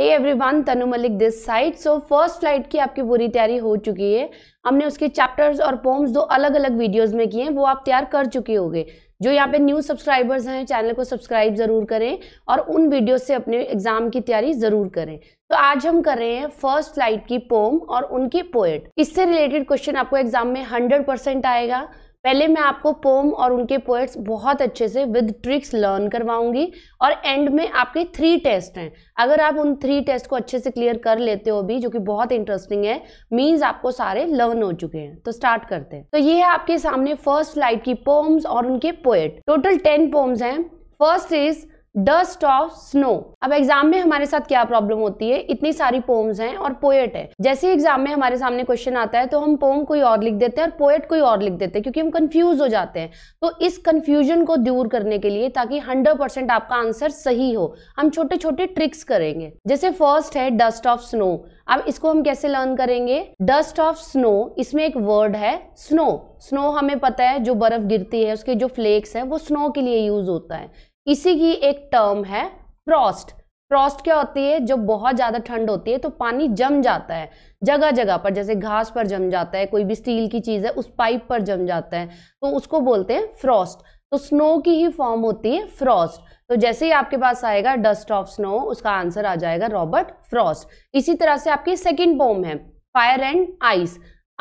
Hey everyone Tanu Malik this side so first flight की आपकी पूरी तैयारी हो चुकी है हमने उसके चैप्टर्स और पोम्स दो अलग अलग वीडियोस में किए हैं वो आप तैयार कर चुके होंगे जो यहाँ पे न्यू सब्सक्राइबर्स हैं चैनल को सब्सक्राइब ज़रूर करें और उन वीडियोस से अपने एग्ज़ाम की तैयारी ज़रूर करें तो आज हम कर रहे हैं फर्स्ट फ्लाइट की पोम और उनकी पोएट इससे रिलेटेड क्वेश्चन आपको एग्ज़ाम में हंड्रेड परसेंट आएगा पहले मैं आपको पोम और उनके पोएट्स बहुत अच्छे से विद ट्रिक्स लर्न करवाऊंगी और एंड में आपके थ्री टेस्ट हैं अगर आप उन थ्री टेस्ट को अच्छे से क्लियर कर लेते हो भी जो कि बहुत इंटरेस्टिंग है मीन्स आपको सारे लर्न हो चुके हैं तो स्टार्ट करते हैं तो ये है आपके सामने फर्स्ट लाइट की पोम्स और उनके पोएट टोटल टेन पोम्स हैं first is dust of snow अब एग्जाम में हमारे साथ क्या प्रॉब्लम होती है इतनी सारी पोम्स हैं और पोएट है जैसे एग्जाम में हमारे सामने क्वेश्चन आता है तो हम पोम कोई और लिख देते हैं और पोएट कोई और लिख देते हैं क्योंकि हम कंफ्यूज हो जाते हैं तो इस कंफ्यूजन को दूर करने के लिए ताकि हंड्रेड आपका आंसर सही हो हम छोटे छोटे ट्रिक्स करेंगे जैसे फर्स्ट है डस्ट ऑफ स्नो अब इसको हम कैसे लर्न करेंगे डस्ट ऑफ स्नो इसमें एक वर्ड है स्नो स्नो हमें पता है जो बर्फ गिरती है उसके जो फ्लेक्स है वो स्नो के लिए यूज होता है इसी की एक टर्म है फ्रॉस्ट फ्रॉस्ट क्या होती है जब बहुत ज़्यादा ठंड होती है तो पानी जम जाता है जगह जगह पर जैसे घास पर जम जाता है कोई भी स्टील की चीज़ है उस पाइप पर जम जाता है तो उसको बोलते हैं फ्रॉस्ट तो स्नो की ही फॉर्म होती है फ्रॉस्ट तो जैसे ही आपके पास आएगा डस्ट ऑफ स्नो उसका आंसर आ जाएगा रॉबर्ट फ्रॉस्ट इसी तरह से आपकी सेकेंड पोम है फायर एंड आइस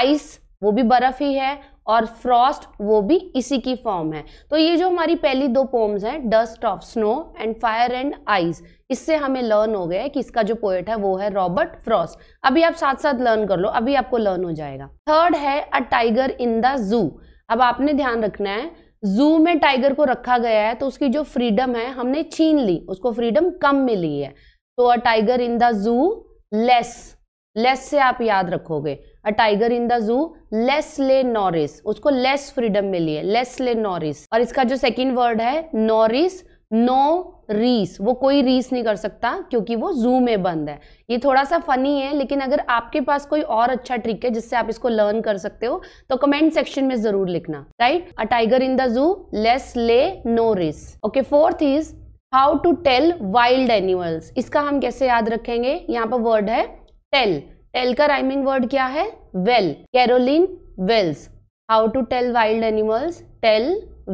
आइस वो भी बर्फ ही है और फ्रॉस्ट वो भी इसी की फॉर्म है तो ये जो हमारी पहली दो पोम्स हैं dust of snow and fire and ice इससे हमें लर्न हो गया है कि इसका जो पोएट है वो है रॉबर्ट फ्रॉस्ट अभी आप साथ साथ लर्न कर लो अभी आपको लर्न हो जाएगा थर्ड है अ टाइगर इन द जू अब आपने ध्यान रखना है जू में टाइगर को रखा गया है तो उसकी जो फ्रीडम है हमने छीन ली उसको फ्रीडम कम मिली है तो a tiger in the zoo less less से आप याद रखोगे a tiger in the zoo Leslie Norris उसको लेस फ्रीडम मिली है लेस ले नॉरिस और इसका जो सेकेंड वर्ड है नॉरिस नो रीस वो कोई रीस नहीं कर सकता क्योंकि वो जू में बंद है ये थोड़ा सा फनी है लेकिन अगर आपके पास कोई और अच्छा ट्रिक है जिससे आप इसको लर्न कर सकते हो तो कमेंट सेक्शन में जरूर लिखना right a tiger in the zoo Leslie Norris okay fourth is how to tell wild animals इसका हम कैसे याद रखेंगे यहाँ पर वर्ड है टेल टेल का राइमिंग वर्ड क्या है well Carolyn Wells how to tell wild animals tell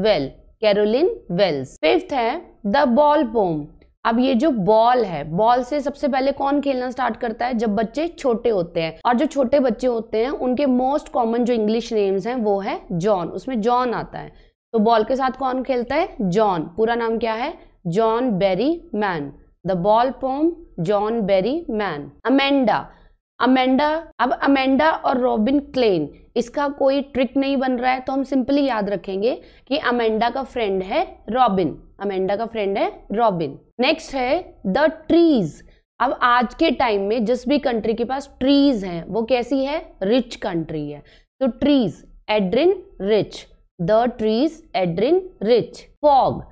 well Carolyn Wells fifth है द बॉल पोम अब ये जो बॉल है बॉल से सबसे पहले कौन खेलना स्टार्ट करता है जब बच्चे छोटे होते हैं और जो छोटे बच्चे होते हैं उनके मोस्ट कॉमन जो इंग्लिश नेम्स हैं वो है जॉन उसमें जॉन आता है तो बॉल के साथ कौन खेलता है जॉन पूरा नाम क्या है John Berryman the ball poem John Berryman Amanda Amanda अब अमेंडा और रॉबिन क्लेन इसका कोई ट्रिक नहीं बन रहा है तो हम सिंपली याद रखेंगे कि अमेंडा का फ्रेंड है रॉबिन अमेंडा का फ्रेंड है रॉबिन नेक्स्ट है द ट्रीज अब आज के टाइम में जिस भी कंट्री के पास ट्रीज हैं वो कैसी है रिच कंट्री है तो trees Adrienne Rich the trees Adrienne Rich fog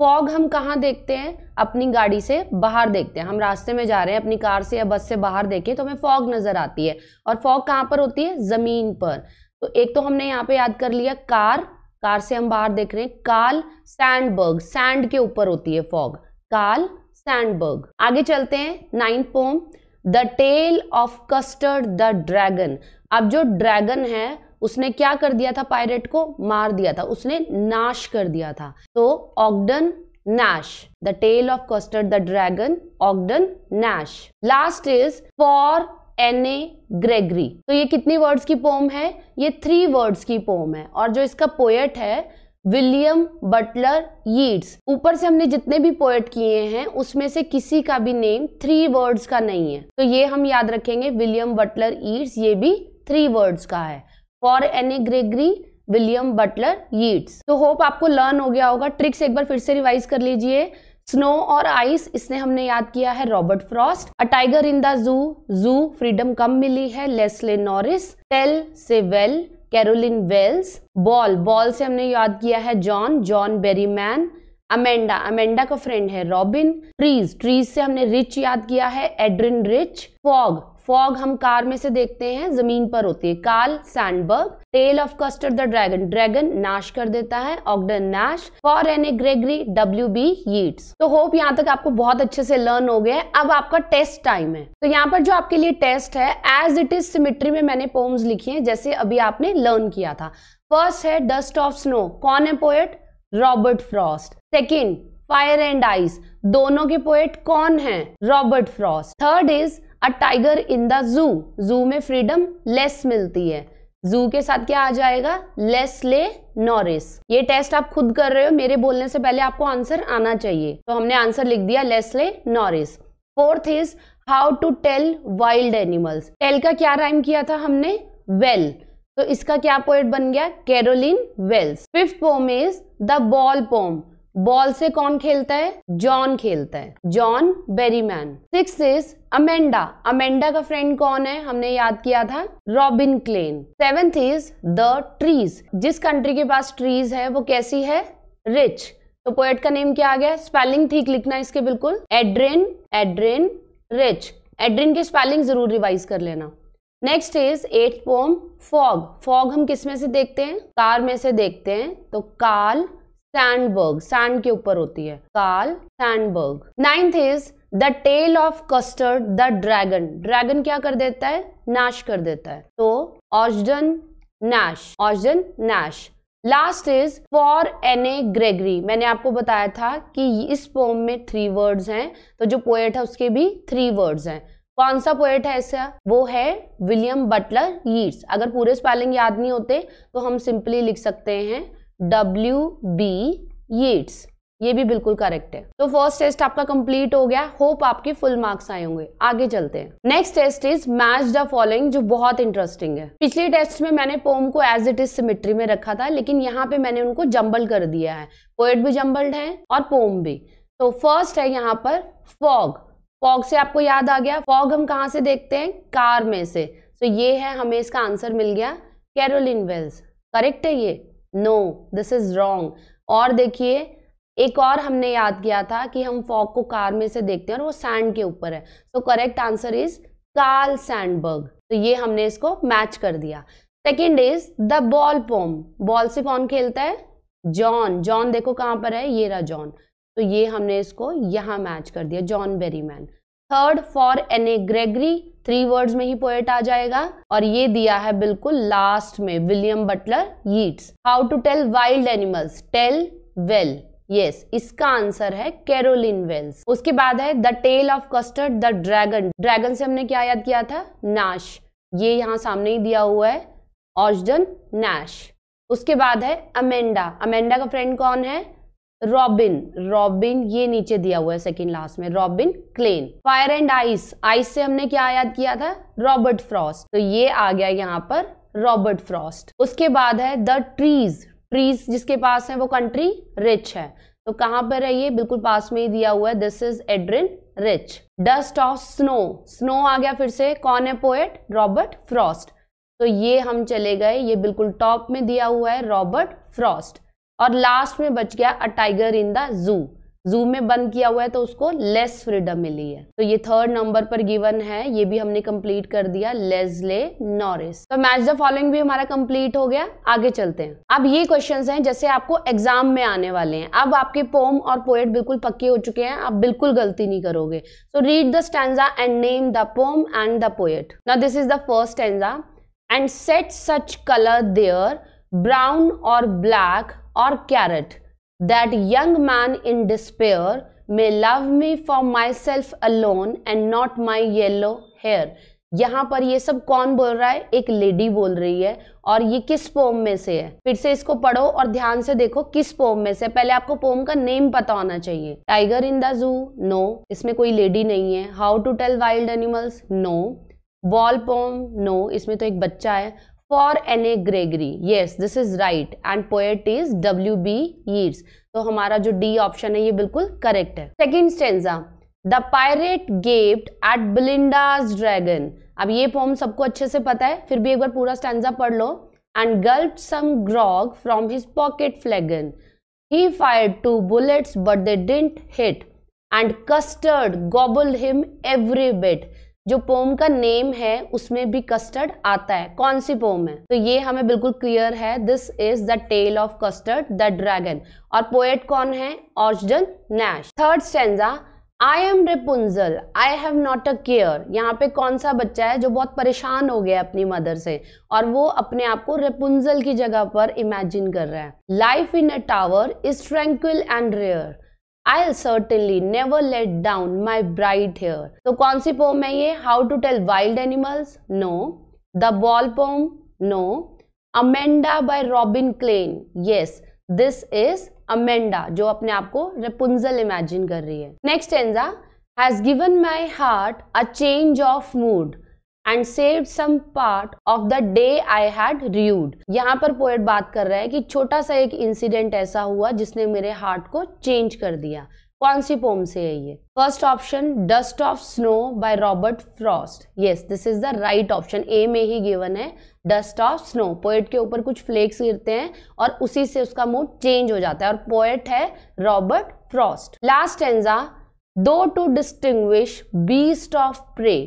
fog हम कहाँ देखते हैं अपनी गाड़ी से बाहर देखते हैं हम रास्ते में जा रहे हैं अपनी कार से या बस से बाहर देखें तो हमें फॉग नज़र आती है और फॉग कहाँ पर होती है ज़मीन पर तो एक तो हमने यहाँ पे याद कर लिया कार कार से हम बाहर देख रहे हैं काल सैंडबर्ग सैंड के ऊपर होती है फॉग काल सैंडबर्ग आगे चलते हैं ninth poem the tale of custard the dragon अब जो ड्रैगन है उसने क्या कर दिया था पायरेट को मार दिया था उसने नाश कर दिया था तो Ogden Nash the tale of custard the dragon Ogden Nash last is for Anne a Gregory तो ये कितनी वर्ड्स की पोम है ये थ्री वर्ड्स की पोम है और जो इसका पोएट है विलियम बटलर यीट्स ऊपर से हमने जितने भी पोएट किए हैं उसमें से किसी का भी नेम थ्री वर्ड्स का नहीं है तो ये हम याद रखेंगे विलियम बटलर ईट्स ये भी थ्री वर्ड्स का है for Annie Gregory William Butler Yeats तो होप आपको लर्न हो गया होगा ट्रिक्स एक बार फिर से रिवाइज कर लीजिए स्नो और आइस इसने हमने याद किया है Robert Frost a tiger in the zoo zoo freedom कम मिली है लेस्ले नॉरिस टेल से well Carolyn Wells ball ball से हमने याद किया है John John Berryman Amanda Amanda का फ्रेंड है रॉबिन ट्रीज ट्रीज से हमने रिच याद किया है एड्रिन रिच फॉग फॉग हम कार में से देखते हैं जमीन पर होती है Carl Sandburg tale of custard the dragon dragon नाश कर देता है Ogden Nash for a Gregory W B Yeats तो होप यहाँ तक आपको बहुत अच्छे से लर्न हो गया अब आपका टेस्ट टाइम है तो यहाँ पर जो आपके लिए टेस्ट है एज इट इज सिमिट्री में मैंने पोम्स लिखी है जैसे अभी आपने लर्न किया था फर्स्ट है डस्ट ऑफ स्नो कौन है poet Robert Frost second fire and ice दोनों के पोएट कौन है Robert Frost third is a tiger in the zoo zoo में फ्रीडम लेस मिलती है जू के साथ क्या आ जाएगा लेस ले नॉरिस ये टेस्ट आप खुद कर रहे हो मेरे बोलने से पहले आपको आंसर आना चाहिए तो हमने आंसर लिख दिया Leslie Norris fourth is how to tell wild animals tell का क्या राइम किया था हमने वेल well. तो इसका क्या पोएट बन गया Carolyn Wells fifth poem is the ball poem ball से कौन खेलता है जॉन खेलता है John Berryman six is Amanda Amanda का फ्रेंड कौन है हमने याद किया था Robin Klein seventh is the trees जिस कंट्री के पास ट्रीज है वो कैसी है रिच तो पोएट का नेम क्या आ गया स्पेलिंग ठीक लिखना इसके बिल्कुल एड्रेन एड्रेन रिच एड्रिन की स्पेलिंग जरूर रिवाइज कर लेना next is eight poem fog fog हम किस में से देखते हैं कार में से देखते हैं तो काल सैंडबर्ग सैंड के ऊपर होती है Karl Sandberg ninth is the tale of custard the dragon dragon क्या कर देता है नाश कर देता है तो ऑर्जन Nash ऑर्जन Nash last is for Anne a Gregory मैंने आपको बताया था कि इस पोम में थ्री वर्ड्स हैं तो जो पोएट है उसके भी थ्री वर्ड्स हैं कौन सा पोएट है ऐसा वो है विलियम बटलर यीट्स अगर पूरे स्पेलिंग याद नहीं होते तो हम सिंपली लिख सकते हैं डब्ल्यू बी येट्स ये भी बिल्कुल करेक्ट है तो फर्स्ट टेस्ट आपका कंप्लीट हो गया होप आपके फुल मार्क्स आए होंगे आगे चलते हैं next test is match the following जो बहुत इंटरेस्टिंग है पिछले टेस्ट में मैंने पोम को एज इट इज सिमिट्री में रखा था लेकिन यहाँ पे मैंने उनको जम्बल कर दिया है पोएट भी जम्बल्ड है और पोम भी तो फर्स्ट है यहाँ पर फॉग फॉग से आपको याद आ गया फॉग हम कहाँ से देखते हैं कार में से तो ये है हमें इसका आंसर मिल गया कैरोलिन वेल्स करेक्ट है ये नो दिस इज रॉन्ग और देखिए एक और हमने याद किया था कि हम फॉग को कार में से देखते हैं और वो सैंड के ऊपर है so correct answer is Carl Sandburg तो ये हमने इसको मैच कर दिया second is the ball poem ball से कौन खेलता है जॉन जॉन देखो कहाँ पर है ये रहा जॉन तो ये हमने इसको यहाँ मैच कर दिया John Berryman third for Anne Gregory three words में ही पोएट आ जाएगा और ये दिया है बिल्कुल लास्ट में William Butler Yeats how to tell wild animals tell well yes इसका आंसर है कैरोलिन वेल्स उसके बाद है the tale of custard the dragon dragon से हमने क्या याद किया था नाश ये यहाँ सामने ही दिया हुआ है ऑजन नाश उसके बाद है अमेंडा अमेंडा का फ्रेंड कौन है रॉबिन रॉबिन ये नीचे दिया हुआ है सेकेंड लास्ट में Robin Klein fire and ice ice से हमने क्या याद किया था रॉबर्ट फ्रॉस्ट तो ये आ गया यहाँ पर रॉबर्ट फ्रॉस्ट उसके बाद है द ट्रीज ट्रीज जिसके पास है वो कंट्री रिच है तो कहाँ पर है ये बिल्कुल पास में ही दिया हुआ है this is Adrian Rich dust of snow snow आ गया फिर से कौन है पोएट रॉबर्ट फ्रॉस्ट तो ये हम चले गए ये बिल्कुल टॉप में दिया हुआ है रॉबर्ट फ्रॉस्ट और लास्ट में बच गया अ tiger in the zoo zoo में बंद किया हुआ है तो उसको लेस फ्रीडम मिली है तो ये थर्ड नंबर पर गिवन है ये भी हमने कंप्लीट कर दिया लेजले नॉरिस तो मैच द फॉलोइंग भी हमारा कंप्लीट हो गया आगे चलते हैं अब ये क्वेश्चंस हैं जैसे आपको एग्जाम में आने वाले हैं अब आपके पोम और पोएट बिल्कुल पक्के हो चुके हैं आप बिल्कुल गलती नहीं करोगे so read the stanza and name the poem and the poet ना this is the first stanza and set such colour there brown और ब्लैक और carrot that young man in despair may love me for myself alone and not my yellow hair यहाँ पर ये सब कौन बोल रहा है एक लेडी बोल रही है और ये किस पोम में से है फिर से इसको पढ़ो और ध्यान से देखो किस पोम में से पहले आपको पोम का नेम पता होना चाहिए tiger in the zoo no इसमें कोई लेडी नहीं है how to tell wild animals no wall poem no इसमें तो एक बच्चा है for Anne a Gregory yes this is right and poet is W B Yeats तो हमारा जो डी ऑप्शन है ये बिल्कुल करेक्ट है second stanza the pirate gaped at Belinda's dragon अब ये पोम सबको अच्छे से पता है फिर भी एक बार पूरा स्टेंजा पढ़ लो and gulp some grog from his pocket flagon he fire two bullets but they didn't hit and Custard gobble him every bit जो पोम का नेम है उसमें भी कस्टर्ड आता है कौन सी पोम है तो ये हमें बिल्कुल क्लियर है this is the tale of custard the dragon और पोएट कौन है ऑर्जन Nash third stanza I am Rapunzel I have not a care यहाँ पे कौन सा बच्चा है जो बहुत परेशान हो गया अपनी मदर से और वो अपने आप को रिपुंजल की जगह पर इमेजिन कर रहा है life in a tower is tranquil and rare I certainly never let down my bright hair तो कौन सी पोम है ये how to tell wild animals no the ball poem no Amanda by Robin Klein yes this is Amanda जो अपने आप को Rapunzel imagine कर रही है next stanza has given my heart a change of mood and save some part of the day I had rued यहाँ पर poet बात कर रहा है कि छोटा सा एक इंसिडेंट ऐसा हुआ जिसने मेरे हार्ट को चेंज कर दिया कौन सी पोम से है ये first option dust of snow by Robert Frost yes this is the right option A में ही गिवन है डस्ट ऑफ स्नो पोएट के ऊपर कुछ फ्लेक्स गिरते हैं और उसी से उसका मूड चेंज हो जाता है और पोएट है Robert Frost last stanza though to distinguish beast of prey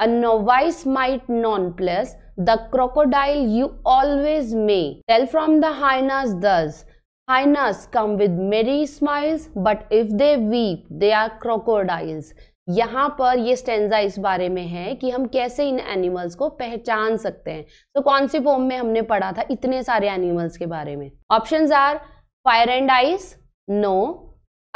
A novice might non plus the crocodile you always may. Tell from the hyenas thus. Hyenas come with merry smiles, but if they weep, they are crocodiles. यहाँ पर ये stanza इस बारे में है कि हम कैसे इन एनिमल्स को पहचान सकते हैं तो कौन सी फॉर्म में हमने पढ़ा था इतने सारे एनिमल्स के बारे में options are fire and ice no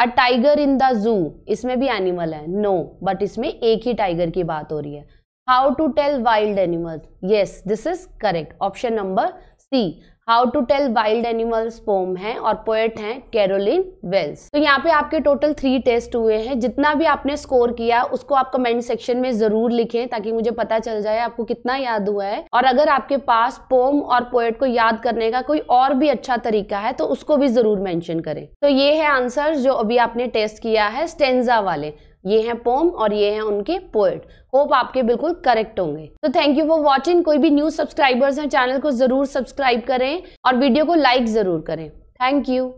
a tiger in the zoo इसमें भी एनिमल है नो no, बट इसमें एक ही टाइगर की बात हो रही है how to tell wild animals yes this is correct option number C how to tell wild animals poem है और पोएट है कैरोलिन वेल्स तो यहाँ पे आपके टोटल थ्री टेस्ट हुए हैं जितना भी आपने स्कोर किया उसको आप कमेंट सेक्शन में जरूर लिखें ताकि मुझे पता चल जाए आपको कितना याद हुआ है और अगर आपके पास पोम और पोएट को याद करने का कोई और भी अच्छा तरीका है तो उसको भी जरूर मैंशन करें तो ये है आंसर जो अभी आपने टेस्ट किया है स्टेंजा वाले ये है पोम और ये है उनके पोएट होप आपके बिल्कुल करेक्ट होंगे तो थैंक यू फॉर वॉचिंग कोई भी न्यू सब्सक्राइबर्स हैं चैनल को जरूर सब्सक्राइब करें और वीडियो को लाइक जरूर करें थैंक यू